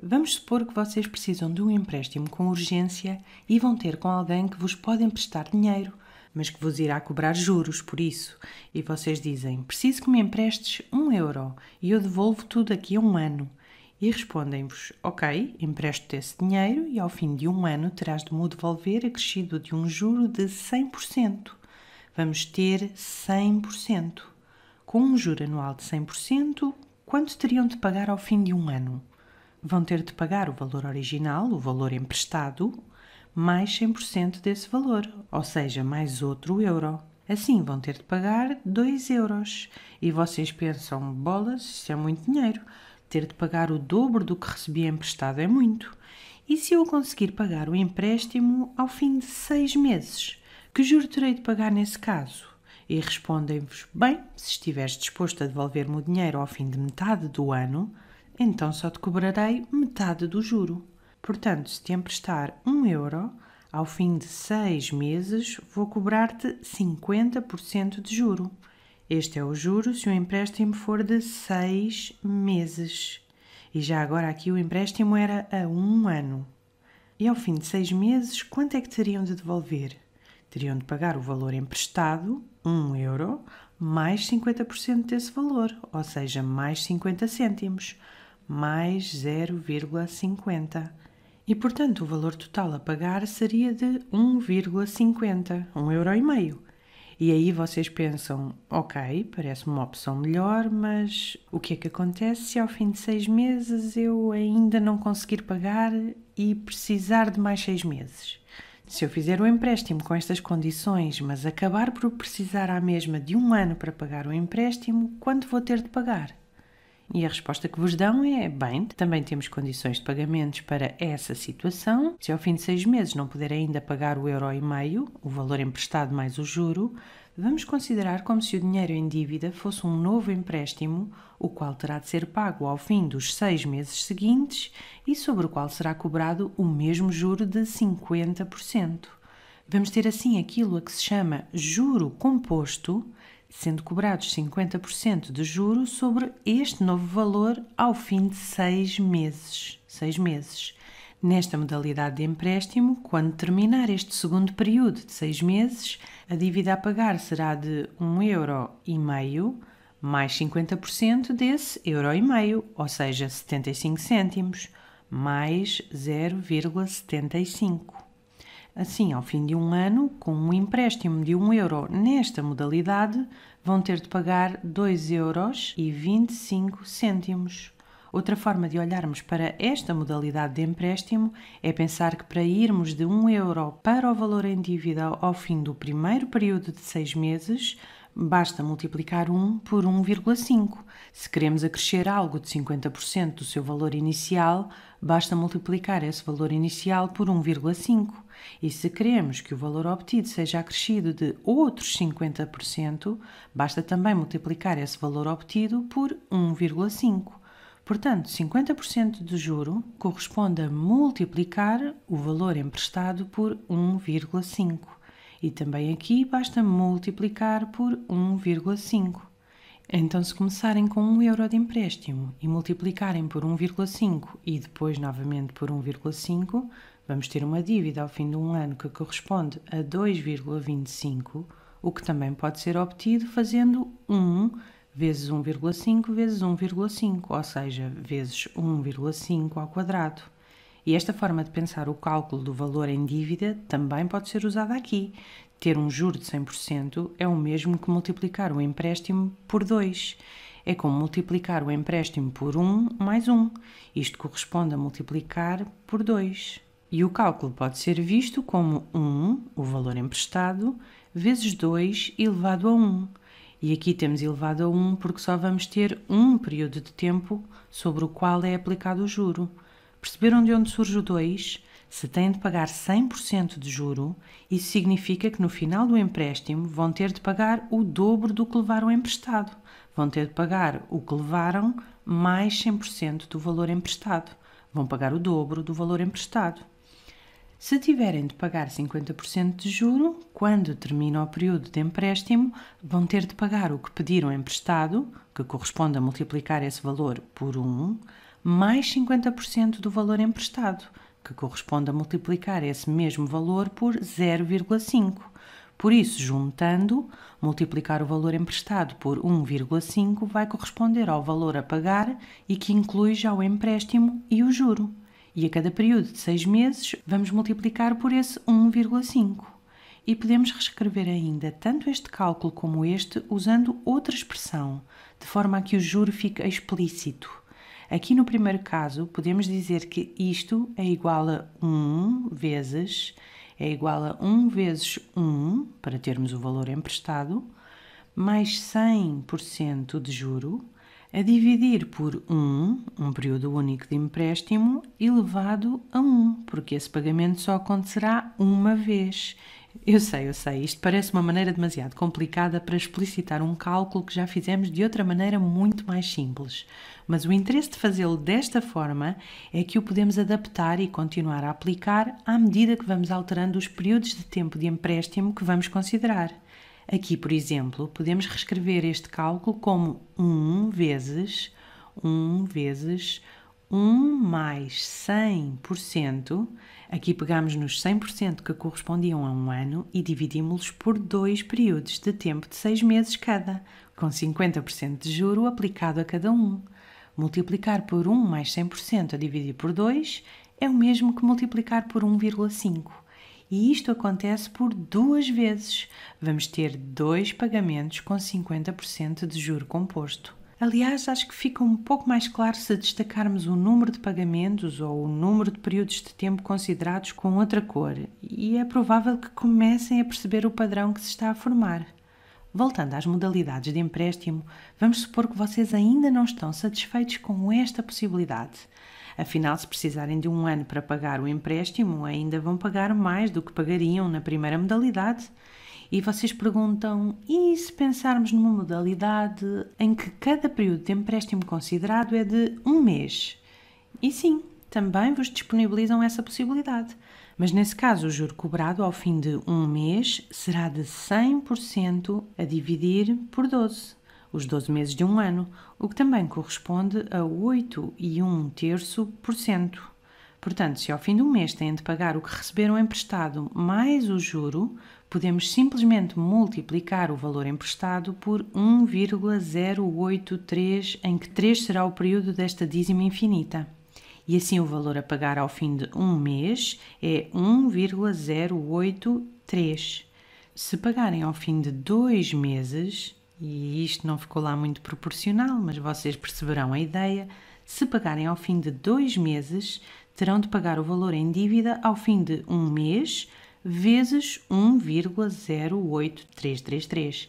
Vamos supor que vocês precisam de um empréstimo com urgência e vão ter com alguém que vos pode emprestar dinheiro, mas que vos irá cobrar juros por isso. E vocês dizem: Preciso que me emprestes um euro e eu devolvo tudo daqui a um ano. E respondem-vos: Ok, empresto-te esse dinheiro e ao fim de um ano terás de me devolver acrescido de um juro de 100%. Vamos ter 100%. Com um juro anual de 100%, quanto teriam de pagar ao fim de um ano? vão ter de pagar o valor original, o valor emprestado, mais 100% desse valor, ou seja, mais outro euro. Assim vão ter de pagar 2 euros. E vocês pensam, bolas, isso é muito dinheiro. Ter de pagar o dobro do que recebi emprestado é muito. E se eu conseguir pagar o empréstimo ao fim de seis meses? Que juro terei de pagar nesse caso? E respondem-vos: Bem, se estiveres disposto a devolver-me o dinheiro ao fim de metade do ano, então só te cobrarei metade do juro. Portanto, se te emprestar 1 euro, ao fim de 6 meses vou cobrar-te 50% de juro. Este é o juro se o empréstimo for de 6 meses. E já agora aqui o empréstimo era a 1 ano. E ao fim de 6 meses, quanto é que teriam de devolver? Teriam de pagar o valor emprestado, 1 euro, mais 50% desse valor, ou seja, mais 50 cêntimos mais 0,50 e, portanto, o valor total a pagar seria de 1,50, um euro e meio. E aí vocês pensam, ok, parece uma opção melhor, mas o que é que acontece se ao fim de seis meses eu ainda não conseguir pagar e precisar de mais seis meses? Se eu fizer o empréstimo com estas condições, mas acabar por precisar à mesma de um ano para pagar o empréstimo, quanto vou ter de pagar? E a resposta que vos dão é: bem, também temos condições de pagamentos para essa situação. Se ao fim de seis meses não puder ainda pagar o euro e meio, o valor emprestado mais o juro, vamos considerar como se o dinheiro em dívida fosse um novo empréstimo, o qual terá de ser pago ao fim dos seis meses seguintes e sobre o qual será cobrado o mesmo juro de 50%. Vamos ter assim aquilo a que se chama juro composto sendo cobrados 50% de juro sobre este novo valor ao fim de seis meses. Seis meses. Nesta modalidade de empréstimo, quando terminar este segundo período de seis meses, a dívida a pagar será de um euro mais 50% desse euro e meio, ou seja, 75 cêntimos, mais 0,75. Assim, ao fim de um ano, com um empréstimo de 1 euro nesta modalidade, vão ter de pagar 2,25 euros. E 25 cêntimos. Outra forma de olharmos para esta modalidade de empréstimo é pensar que para irmos de 1 euro para o valor em dívida ao fim do primeiro período de 6 meses, basta multiplicar 1 por 1,5. Se queremos acrescer algo de 50% do seu valor inicial, basta multiplicar esse valor inicial por 1,5. E se queremos que o valor obtido seja acrescido de outros 50%, basta também multiplicar esse valor obtido por 1,5. Portanto, 50% do juro corresponde a multiplicar o valor emprestado por 1,5. E também aqui basta multiplicar por 1,5. Então, se começarem com 1 euro de empréstimo e multiplicarem por 1,5 e depois novamente por 1,5, vamos ter uma dívida ao fim de um ano que corresponde a 2,25, o que também pode ser obtido fazendo 1 vezes 1,5 vezes 1,5, ou seja, vezes 1,5 ao quadrado. E esta forma de pensar o cálculo do valor em dívida também pode ser usada aqui. Ter um juro de 100% é o mesmo que multiplicar o empréstimo por 2. É como multiplicar o empréstimo por 1 mais 1. Isto corresponde a multiplicar por 2. E o cálculo pode ser visto como 1, o valor emprestado, vezes 2 elevado a 1. E aqui temos elevado a 1 porque só vamos ter um período de tempo sobre o qual é aplicado o juro. Perceberam de onde surge o 2? Se têm de pagar 100% de juro, isso significa que no final do empréstimo vão ter de pagar o dobro do que levaram emprestado. Vão ter de pagar o que levaram mais 100% do valor emprestado. Vão pagar o dobro do valor emprestado. Se tiverem de pagar 50% de juro, quando termina o período de empréstimo, vão ter de pagar o que pediram emprestado, que corresponde a multiplicar esse valor por 1, um, mais 50% do valor emprestado, que corresponde a multiplicar esse mesmo valor por 0,5. Por isso, juntando, multiplicar o valor emprestado por 1,5 vai corresponder ao valor a pagar e que inclui já o empréstimo e o juro. E a cada período de 6 meses, vamos multiplicar por esse 1,5. E podemos reescrever ainda tanto este cálculo como este usando outra expressão, de forma a que o juro fique explícito. Aqui no primeiro caso, podemos dizer que isto é igual a 1 vezes, é igual a 1 vezes 1, para termos o valor emprestado, mais 100% de juro, a dividir por 1, um período único de empréstimo, elevado a 1, porque esse pagamento só acontecerá uma vez eu sei, eu sei, isto parece uma maneira demasiado complicada para explicitar um cálculo que já fizemos de outra maneira muito mais simples. Mas o interesse de fazê-lo desta forma é que o podemos adaptar e continuar a aplicar à medida que vamos alterando os períodos de tempo de empréstimo que vamos considerar. Aqui, por exemplo, podemos reescrever este cálculo como 1 vezes 1 vezes 1 mais 100%, aqui pegamos nos 100% que correspondiam a um ano e dividimos-los por dois períodos de tempo de 6 meses cada, com 50% de juro aplicado a cada um. Multiplicar por 1 mais 100% a dividir por 2 é o mesmo que multiplicar por 1,5. E isto acontece por duas vezes. Vamos ter dois pagamentos com 50% de juro composto. Aliás, acho que fica um pouco mais claro se destacarmos o número de pagamentos ou o número de períodos de tempo considerados com outra cor, e é provável que comecem a perceber o padrão que se está a formar. Voltando às modalidades de empréstimo, vamos supor que vocês ainda não estão satisfeitos com esta possibilidade. Afinal, se precisarem de um ano para pagar o empréstimo, ainda vão pagar mais do que pagariam na primeira modalidade e vocês perguntam: e se pensarmos numa modalidade em que cada período de empréstimo considerado é de um mês? E sim, também vos disponibilizam essa possibilidade. Mas nesse caso, o juro cobrado ao fim de um mês será de 100% a dividir por 12, os 12 meses de um ano, o que também corresponde a 8 e 1 terço por cento. Portanto, se ao fim do mês têm de pagar o que receberam emprestado mais o juro, podemos simplesmente multiplicar o valor emprestado por 1,083, em que 3 será o período desta dízima infinita. E assim o valor a pagar ao fim de um mês é 1,083. Se pagarem ao fim de dois meses, e isto não ficou lá muito proporcional, mas vocês perceberão a ideia, se pagarem ao fim de dois meses, terão de pagar o valor em dívida ao fim de um mês, vezes 1,08333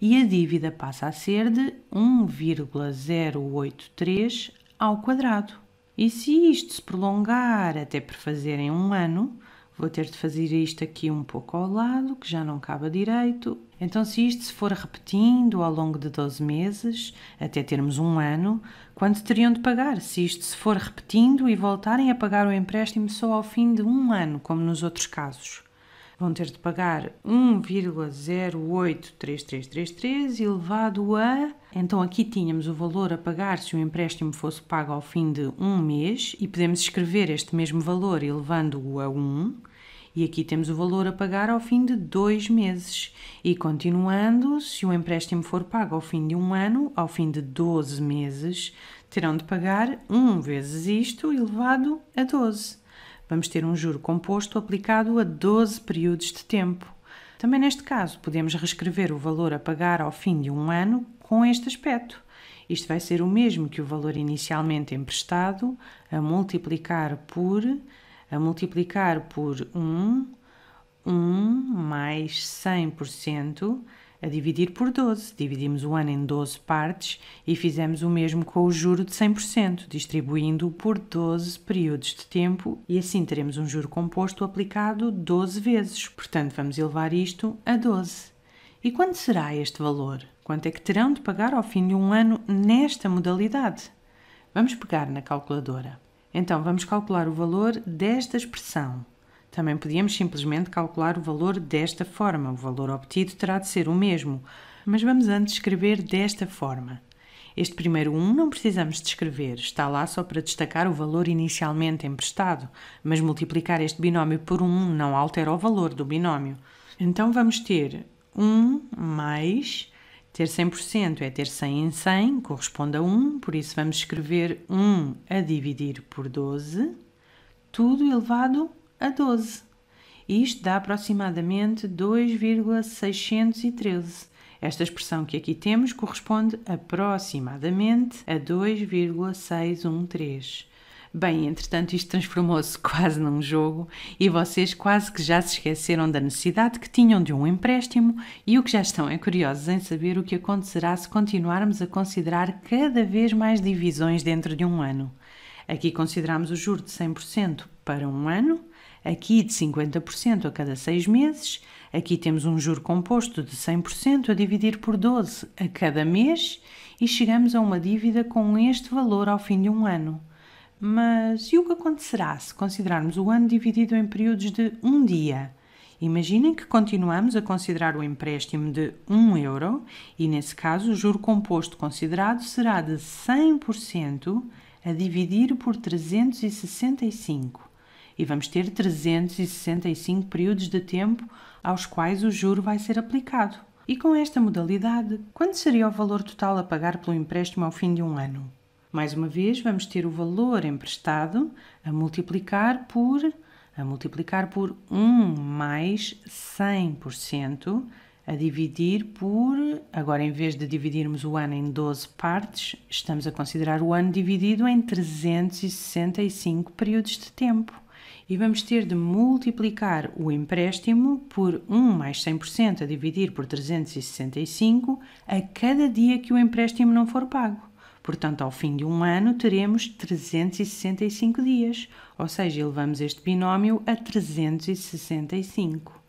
e a dívida passa a ser de 1,083 ao quadrado. E se isto se prolongar até fazerem um ano, vou ter de fazer isto aqui um pouco ao lado, que já não cabe direito. Então, se isto se for repetindo ao longo de 12 meses, até termos um ano, quanto teriam de pagar? Se isto se for repetindo e voltarem a pagar o empréstimo só ao fim de um ano, como nos outros casos vão ter de pagar 1,083333 elevado a. Então aqui tínhamos o valor a pagar se o empréstimo fosse pago ao fim de um mês e podemos escrever este mesmo valor elevando-o a 1. E aqui temos o valor a pagar ao fim de dois meses. E continuando, se o empréstimo for pago ao fim de um ano, ao fim de 12 meses, terão de pagar 1 vezes isto elevado a 12. Vamos ter um juro composto aplicado a 12 períodos de tempo. Também neste caso, podemos reescrever o valor a pagar ao fim de um ano com este aspecto. Isto vai ser o mesmo que o valor inicialmente emprestado, a multiplicar por a multiplicar por 1, 1 mais 100%, a dividir por 12. Dividimos o ano em 12 partes e fizemos o mesmo com o juro de 100%, distribuindo-o por 12 períodos de tempo e assim teremos um juro composto aplicado 12 vezes. Portanto, vamos elevar isto a 12. E quanto será este valor? Quanto é que terão de pagar ao fim de um ano nesta modalidade? Vamos pegar na calculadora. Então, vamos calcular o valor desta expressão. Também podíamos simplesmente calcular o valor desta forma, o valor obtido terá de ser o mesmo, mas vamos antes escrever desta forma. Este primeiro 1 não precisamos de escrever, está lá só para destacar o valor inicialmente emprestado, mas multiplicar este binómio por 1 não altera o valor do binómio. Então vamos ter 1 mais. Ter 100% é ter 100 em 100, corresponde a 1, por isso vamos escrever 1 a dividir por 12, tudo elevado a 12. Isto dá aproximadamente 2,613. Esta expressão que aqui temos corresponde aproximadamente a 2,613. Bem, entretanto, isto transformou-se quase num jogo e vocês quase que já se esqueceram da necessidade que tinham de um empréstimo e o que já estão é curiosos em saber o que acontecerá se continuarmos a considerar cada vez mais divisões dentro de um ano. Aqui consideramos o juro de 100% para um ano aqui de 50% a cada 6 meses, aqui temos um juro composto de 100% a dividir por 12 a cada mês e chegamos a uma dívida com este valor ao fim de um ano. Mas e o que acontecerá se considerarmos o ano dividido em períodos de um dia? Imaginem que continuamos a considerar o empréstimo de 1 euro e, nesse caso, o juro composto considerado será de 100% a dividir por 365 e vamos ter 365 períodos de tempo aos quais o juro vai ser aplicado. E com esta modalidade, quanto seria o valor total a pagar pelo empréstimo ao fim de um ano? Mais uma vez, vamos ter o valor emprestado a multiplicar por a multiplicar por 1 mais 100%, a dividir por, agora em vez de dividirmos o ano em 12 partes, estamos a considerar o ano dividido em 365 períodos de tempo e vamos ter de multiplicar o empréstimo por 1 mais 100% a dividir por 365 a cada dia que o empréstimo não for pago. Portanto, ao fim de um ano, teremos 365 dias, ou seja, elevamos este binómio a 365.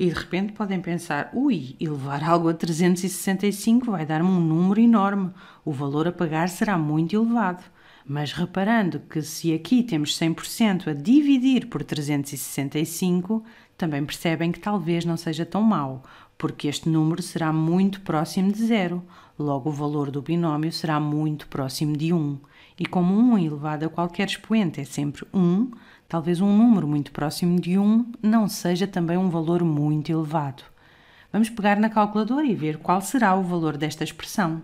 E de repente podem pensar: ui, elevar algo a 365 vai dar-me um número enorme, o valor a pagar será muito elevado. Mas reparando que se aqui temos 100% a dividir por 365, também percebem que talvez não seja tão mau, porque este número será muito próximo de zero, logo o valor do binómio será muito próximo de 1. E como 1 elevado a qualquer expoente é sempre 1, talvez um número muito próximo de 1 não seja também um valor muito elevado. Vamos pegar na calculadora e ver qual será o valor desta expressão.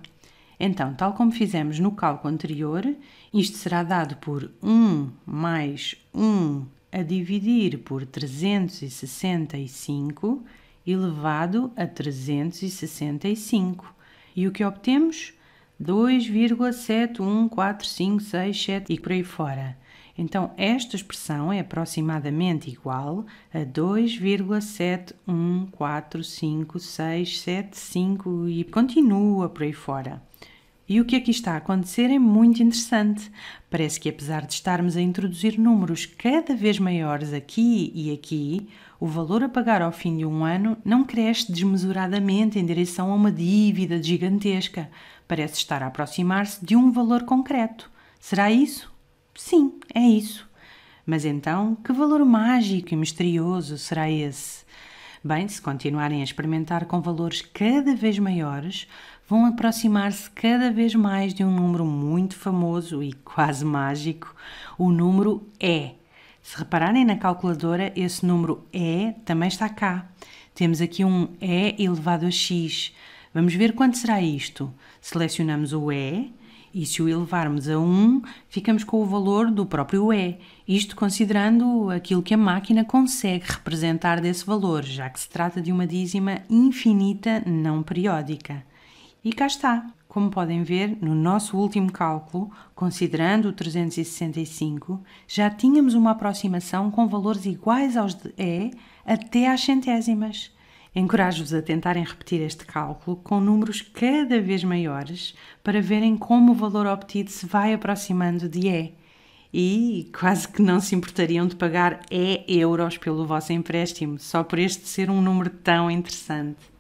Então, tal como fizemos no cálculo anterior, isto será dado por 1 mais 1 a dividir por 365 elevado a 365. E o que obtemos? 2,71456,7 e por aí fora. Então, esta expressão é aproximadamente igual a 2,714567,5 e continua por aí fora. E o que aqui está a acontecer é muito interessante. Parece que, apesar de estarmos a introduzir números cada vez maiores aqui e aqui, o valor a pagar ao fim de um ano não cresce desmesuradamente em direção a uma dívida gigantesca. Parece estar a aproximar-se de um valor concreto. Será isso? Sim, é isso. Mas então, que valor mágico e misterioso será esse? Bem, se continuarem a experimentar com valores cada vez maiores, vão aproximar-se cada vez mais de um número muito famoso e quase mágico, o número E. Se repararem na calculadora, esse número E também está cá. Temos aqui um E elevado a x. Vamos ver quanto será isto. Selecionamos o E e se o elevarmos a 1, ficamos com o valor do próprio E. Isto considerando aquilo que a máquina consegue representar desse valor, já que se trata de uma dízima infinita não periódica. E cá está. Como podem ver, no nosso último cálculo, considerando o 365, já tínhamos uma aproximação com valores iguais aos de E até às centésimas. Encorajo-vos a tentarem repetir este cálculo com números cada vez maiores para verem como o valor obtido se vai aproximando de E. E quase que não se importariam de pagar E euros pelo vosso empréstimo, só por este ser um número tão interessante.